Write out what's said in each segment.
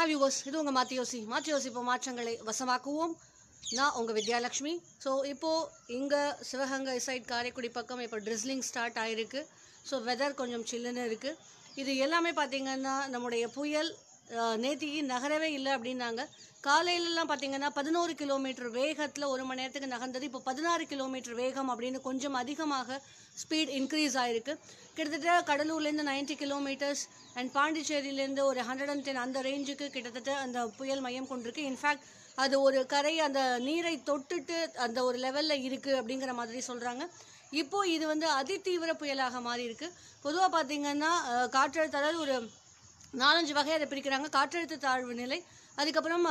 have viewers இது உங்கள் மாத்தியோசி யோசி இப்போ மாற்றங்களை வசமாக்குவோம் நான் உங்கள் வித்யாலக்ஷ்மி ஸோ இப்போது இங்கே சிவகங்கை சைட் காரைக்குடி பக்கம் இப்போ ட்ரிஸ்லிங் ஸ்டார்ட் ஆகிருக்கு ஸோ வெதர் கொஞ்சம் சில்லுன்னு இருக்குது இது எல்லாமே பார்த்திங்கன்னா நம்முடைய புயல் நேத்திக்கு நகரவே இல்லை அப்படின்னாங்க காலையிலலாம் பார்த்தீங்கன்னா பதினோரு கிலோமீட்டர் வேகத்தில் ஒரு மணி நேரத்துக்கு நகர்ந்தது இப்போ பதினாறு கிலோமீட்டர் வேகம் அப்படின்னு கொஞ்சம் அதிகமாக ஸ்பீட் இன்க்ரீஸ் ஆகிருக்கு கிட்டத்தட்ட கடலூர்லேருந்து நைன்ட்டி கிலோமீட்டர்ஸ் அண்ட் பாண்டிச்சேரியிலேருந்து ஒரு ஹண்ட்ரட் அண்ட் டென் அந்த ரேஞ்சுக்கு கிட்டத்தட்ட அந்த புயல் மையம் கொண்டிருக்கு இன்ஃபேக்ட் அது ஒரு கரை அந்த நீரை தொட்டுட்டு அந்த ஒரு லெவலில் இருக்குது அப்படிங்கிற மாதிரி சொல்கிறாங்க இப்போது இது வந்து அதிதீவிர புயலாக மாறி இருக்குது பொதுவாக பார்த்திங்கன்னா காற்றழுத்தால் ஒரு நாலஞ்சு வகையை அதை பிரிக்கிறாங்க காற்றழுத்த தாழ்வு நிலை அதுக்கப்புறம்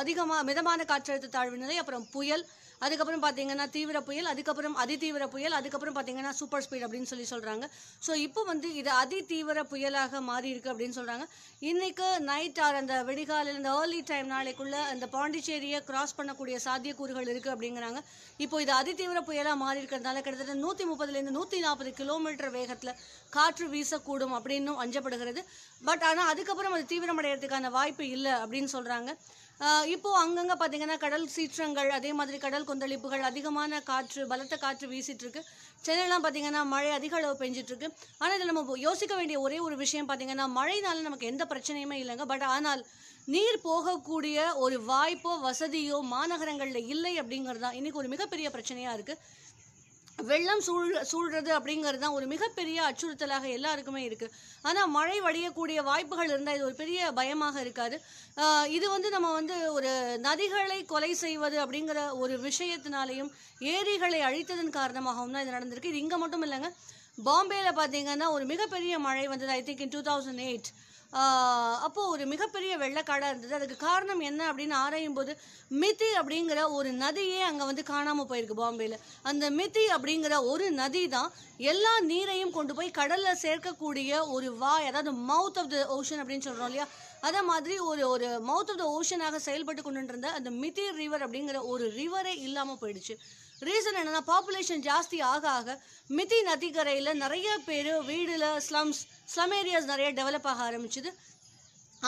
அதிகமாக மிதமான காற்றழுத்த தாழ்வு நிலை அப்புறம் புயல் அதுக்கப்புறம் பார்த்தீங்கன்னா தீவிர புயல் அதுக்கப்புறம் அதிதீவிர புயல் அதுக்கப்புறம் பார்த்தீங்கன்னா சூப்பர் ஸ்பீட் அப்படின்னு சொல்லி சொல்கிறாங்க ஸோ இப்போ வந்து இது அதிதீவிர புயலாக மாறி இருக்கு அப்படின்னு சொல்கிறாங்க இன்றைக்கு நைட் ஆர் அந்த வெடிகாலில் இந்த ஏர்லி டைம் நாளைக்குள்ளே அந்த பாண்டிச்சேரியை கிராஸ் பண்ணக்கூடிய சாத்தியக்கூறுகள் இருக்குது அப்படிங்கிறாங்க இப்போ இது அதிதீவிர புயலாக மாறி இருக்கிறதுனால கிட்டத்தட்ட நூற்றி முப்பதுலேருந்து நூற்றி நாற்பது கிலோமீட்டர் வேகத்தில் காற்று வீசக்கூடும் அப்படின்னும் அஞ்சப்படுகிறது பட் ஆனால் அதுக்கப்புறம் அது தீவிரமடைகிறதுக்கான வாய்ப்பு இல்லை அப்படின்னு சொல்கிறாங்க இப்போது அங்கங்கே பார்த்தீங்கன்னா கடல் சீற்றங்கள் அதே மாதிரி கடல் கொந்தளிப்புகள் அதிகமான காற்று பலத்த காற்று இருக்கு சென்னையெல்லாம் பார்த்தீங்கன்னா மழை அதிக அளவு இருக்கு ஆனால் இதில் நம்ம யோசிக்க வேண்டிய ஒரே ஒரு விஷயம் பார்த்தீங்கன்னா மழைனால நமக்கு எந்த பிரச்சனையுமே இல்லைங்க பட் ஆனால் நீர் போகக்கூடிய ஒரு வாய்ப்போ வசதியோ மாநகரங்களில் இல்லை அப்படிங்கிறது தான் இன்றைக்கி ஒரு மிகப்பெரிய பிரச்சனையாக இருக்குது வெள்ளம் சூழ் சூழ்றது அப்படிங்கிறது தான் ஒரு மிகப்பெரிய அச்சுறுத்தலாக எல்லாருக்குமே இருக்குது ஆனால் மழை வடியக்கூடிய வாய்ப்புகள் இருந்தால் இது ஒரு பெரிய பயமாக இருக்காது இது வந்து நம்ம வந்து ஒரு நதிகளை கொலை செய்வது அப்படிங்கிற ஒரு விஷயத்தினாலையும் ஏரிகளை அழித்ததன் காரணமாகவும் தான் இது நடந்திருக்கு இது இங்கே மட்டும் இல்லைங்க பாம்பேயில் பார்த்தீங்கன்னா ஒரு மிகப்பெரிய மழை வந்தது I think in two thousand eight அப்போது ஒரு மிகப்பெரிய வெள்ளக்காடாக இருந்தது அதுக்கு காரணம் என்ன அப்படின்னு ஆராயும் போது மிதி அப்படிங்கிற ஒரு நதியே அங்கே வந்து காணாமல் போயிருக்கு பாம்பேயில் அந்த மிதி அப்படிங்கிற ஒரு நதி தான் எல்லா நீரையும் கொண்டு போய் கடலில் சேர்க்கக்கூடிய ஒரு வாய் அதாவது மவுத் ஆஃப் த ஓஷன் அப்படின்னு சொல்கிறோம் இல்லையா அதே மாதிரி ஒரு ஒரு மவுத் ஆஃப் த ஓஷனாக செயல்பட்டு கொண்டு இருந்த அந்த மிதி ரிவர் அப்படிங்கிற ஒரு ரிவரே இல்லாமல் போயிடுச்சு ரீசன் என்னென்னா பாப்புலேஷன் ஜாஸ்தி ஆக ஆக மிதி நதிக்கரையில் நிறைய பேர் வீடில் ஸ்லம்ஸ் ஸ்லம் ஏரியாஸ் நிறைய டெவலப் ஆக ஆரம்பிச்சுது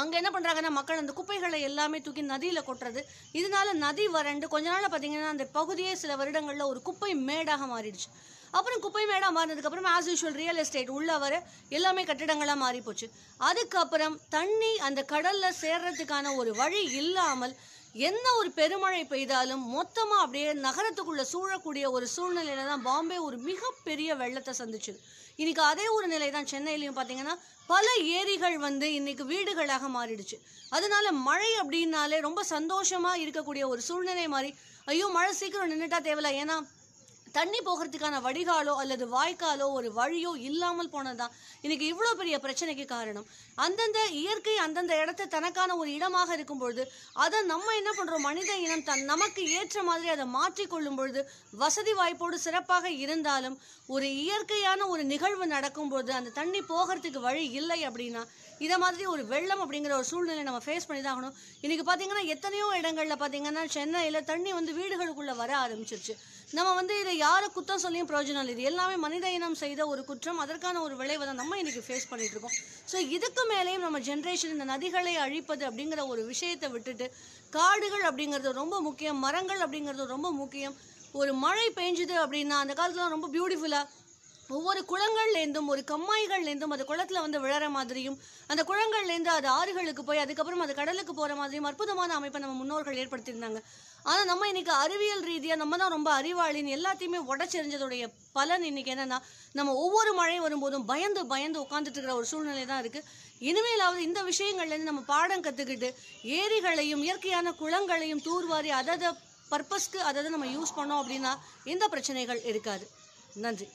அங்கே என்ன பண்ணுறாங்கன்னா மக்கள் அந்த குப்பைகளை எல்லாமே தூக்கி நதியில் கொட்டுறது இதனால நதி வறண்டு கொஞ்ச நாள் பார்த்தீங்கன்னா அந்த பகுதியே சில வருடங்களில் ஒரு குப்பை மேடாக மாறிடுச்சு அப்புறம் குப்பை மேடாக மாறினதுக்கப்புறம் ஆஸ் யூஷுவல் ரியல் எஸ்டேட் உள்ள வர எல்லாமே கட்டிடங்களாக மாறிப்போச்சு அதுக்கப்புறம் தண்ணி அந்த கடலில் சேர்றதுக்கான ஒரு வழி இல்லாமல் எந்த ஒரு பெருமழை பெய்தாலும் மொத்தமாக அப்படியே நகரத்துக்குள்ளே சூழக்கூடிய ஒரு சூழ்நிலையில தான் பாம்பே ஒரு மிகப்பெரிய வெள்ளத்தை சந்திச்சுது இன்றைக்கி அதே ஒரு நிலை தான் சென்னையிலையும் பார்த்தீங்கன்னா பல ஏரிகள் வந்து இன்னைக்கு வீடுகளாக மாறிடுச்சு அதனால மழை அப்படின்னாலே ரொம்ப சந்தோஷமாக இருக்கக்கூடிய ஒரு சூழ்நிலை மாதிரி ஐயோ மழை சீக்கிரம் நின்றுட்டா தேவையில்ல ஏன்னா தண்ணி போகிறதுக்கான வடிகாலோ அல்லது வாய்க்காலோ ஒரு வழியோ இல்லாமல் போனதுதான் இன்னைக்கு இவ்வளோ பெரிய பிரச்சனைக்கு காரணம் அந்தந்த இயற்கை அந்தந்த இடத்த தனக்கான ஒரு இடமாக இருக்கும் பொழுது அதை நம்ம என்ன பண்ணுறோம் மனித இனம் தன் நமக்கு ஏற்ற மாதிரி அதை மாற்றிக்கொள்ளும் பொழுது வசதி வாய்ப்போடு சிறப்பாக இருந்தாலும் ஒரு இயற்கையான ஒரு நிகழ்வு நடக்கும் பொழுது அந்த தண்ணி போகிறதுக்கு வழி இல்லை அப்படின்னா இதை மாதிரி ஒரு வெள்ளம் அப்படிங்கிற ஒரு சூழ்நிலை நம்ம ஃபேஸ் பண்ணி தான் ஆகணும் இன்றைக்கி பார்த்தீங்கன்னா எத்தனையோ இடங்களில் பார்த்தீங்கன்னா சென்னையில் தண்ணி வந்து வீடுகளுக்குள்ளே வர ஆரம்பிச்சிருச்சு நம்ம வந்து இதை யாரை குத்தம் சொல்லியும் பிரயோஜனம் இல்லை இது எல்லாமே மனித இனம் செய்த ஒரு குற்றம் அதற்கான ஒரு விளைவை தான் நம்ம இன்றைக்கி ஃபேஸ் பண்ணிகிட்டு இருக்கோம் ஸோ இதுக்கு மேலேயும் நம்ம ஜென்ரேஷன் இந்த நதிகளை அழிப்பது அப்படிங்கிற ஒரு விஷயத்தை விட்டுட்டு காடுகள் அப்படிங்கிறது ரொம்ப முக்கியம் மரங்கள் அப்படிங்கிறது ரொம்ப முக்கியம் ஒரு மழை பெஞ்சுது அப்படின்னா அந்த காலத்துலாம் ரொம்ப பியூட்டிஃபுல்லாக ஒவ்வொரு குளங்கள்லேருந்தும் ஒரு கம்மாய்கள்லேருந்தும் அது குளத்தில் வந்து விழற மாதிரியும் அந்த குளங்கள்லேருந்து அது ஆறுகளுக்கு போய் அதுக்கப்புறம் அது கடலுக்கு போகிற மாதிரியும் அற்புதமான அமைப்பை நம்ம முன்னோர்கள் ஏற்படுத்தியிருந்தாங்க ஆனால் நம்ம இன்னைக்கு அறிவியல் ரீதியாக நம்ம தான் ரொம்ப அறிவாளின்னு எல்லாத்தையுமே உடச்செறிஞ்சதுடைய பலன் இன்னைக்கு என்னென்னா நம்ம ஒவ்வொரு மழை வரும்போதும் பயந்து பயந்து உட்காந்துட்டு இருக்கிற ஒரு சூழ்நிலை தான் இருக்குது இனிமேலாவது இந்த விஷயங்கள்லேருந்து நம்ம பாடம் கற்றுக்கிட்டு ஏரிகளையும் இயற்கையான குளங்களையும் தூர்வாரி அதை பர்பஸ்க்கு அதை நம்ம யூஸ் பண்ணோம் அப்படின்னா எந்த பிரச்சனைகள் இருக்காது நன்றி